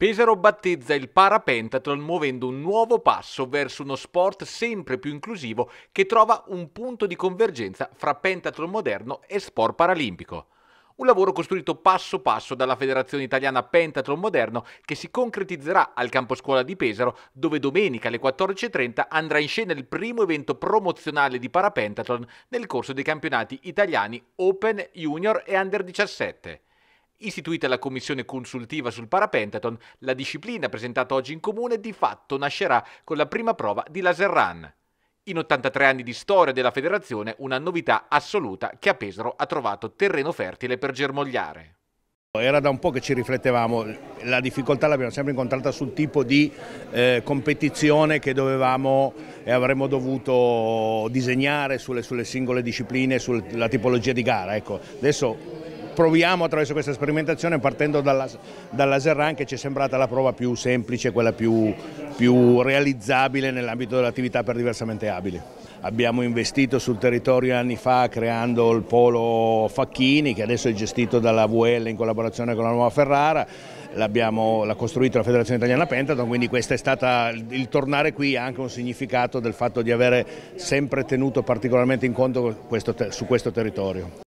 Pesaro battezza il parapentathlon muovendo un nuovo passo verso uno sport sempre più inclusivo che trova un punto di convergenza fra pentathlon moderno e sport paralimpico. Un lavoro costruito passo passo dalla Federazione Italiana Pentathlon Moderno che si concretizzerà al campo scuola di Pesaro dove domenica alle 14.30 andrà in scena il primo evento promozionale di parapentathlon nel corso dei campionati italiani Open, Junior e Under 17. Istituita la commissione consultiva sul parapentaton, la disciplina presentata oggi in comune di fatto nascerà con la prima prova di Laser Run. In 83 anni di storia della federazione, una novità assoluta che a Pesaro ha trovato terreno fertile per germogliare. Era da un po' che ci riflettevamo, la difficoltà l'abbiamo sempre incontrata sul tipo di eh, competizione che dovevamo e avremmo dovuto disegnare sulle, sulle singole discipline, sulla tipologia di gara. Ecco, adesso proviamo attraverso questa sperimentazione partendo dalla, dalla Serran che ci è sembrata la prova più semplice, quella più, più realizzabile nell'ambito dell'attività per diversamente abili. Abbiamo investito sul territorio anni fa creando il polo Facchini che adesso è gestito dalla VL in collaborazione con la Nuova Ferrara, l'ha costruito la Federazione Italiana Pentaton, quindi questo è stato il tornare qui ha anche un significato del fatto di avere sempre tenuto particolarmente in conto questo, su questo territorio.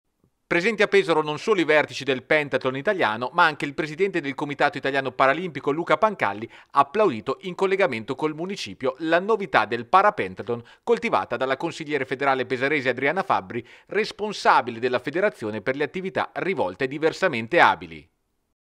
Presenti a Pesaro non solo i vertici del pentathlon italiano, ma anche il presidente del Comitato Italiano Paralimpico Luca Pancalli ha applaudito in collegamento col municipio la novità del parapentathlon coltivata dalla consigliere federale pesarese Adriana Fabbri, responsabile della federazione per le attività rivolte diversamente abili.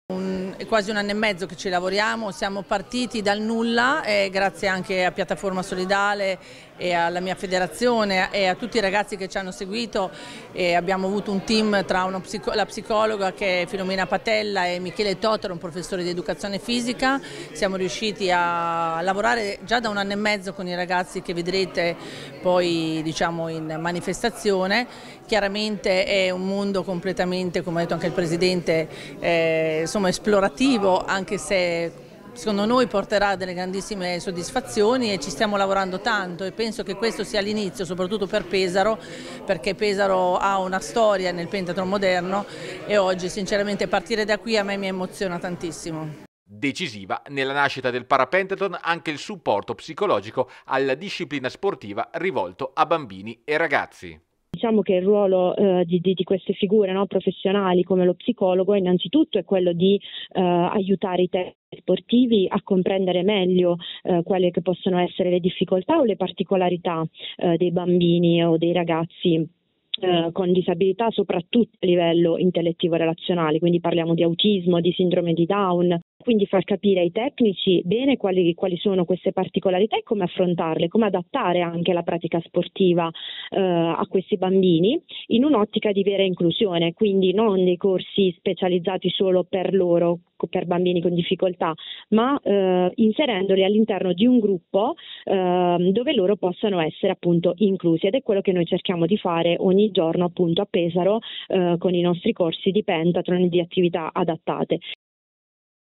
Un, è quasi un anno e mezzo che ci lavoriamo, siamo partiti dal nulla e grazie anche a Piattaforma Solidale e alla mia federazione e a tutti i ragazzi che ci hanno seguito. E abbiamo avuto un team tra psico la psicologa che è Filomena Patella e Michele Totaro, un professore di educazione fisica. Siamo riusciti a lavorare già da un anno e mezzo con i ragazzi che vedrete poi diciamo, in manifestazione. Chiaramente è un mondo completamente, come ha detto anche il Presidente, eh, insomma, esplorativo anche se secondo noi porterà delle grandissime soddisfazioni e ci stiamo lavorando tanto e penso che questo sia l'inizio soprattutto per Pesaro perché Pesaro ha una storia nel pentatron moderno e oggi sinceramente partire da qui a me mi emoziona tantissimo. Decisiva nella nascita del parapentathlon anche il supporto psicologico alla disciplina sportiva rivolto a bambini e ragazzi diciamo che il ruolo eh, di, di, di, queste figure no, professionali come lo psicologo innanzitutto è quello di eh, aiutare i tecnici sportivi a comprendere meglio eh, quelle che possono essere le difficoltà o le particolarità eh, dei bambini o dei ragazzi eh, con disabilità soprattutto a livello intellettivo relazionale, quindi parliamo di autismo, di sindrome di Down, quindi far capire ai tecnici bene quali, quali, sono queste particolarità e come affrontarle, come adattare anche la pratica sportiva eh, a questi bambini in un'ottica di vera inclusione, quindi non dei corsi specializzati solo per loro, per bambini con difficoltà, ma eh, inserendoli all'interno di un gruppo eh, dove loro possano essere appunto inclusi ed è quello che noi cerchiamo di fare ogni giorno appunto a Pesaro eh, con i nostri corsi di pentatron e di attività adattate.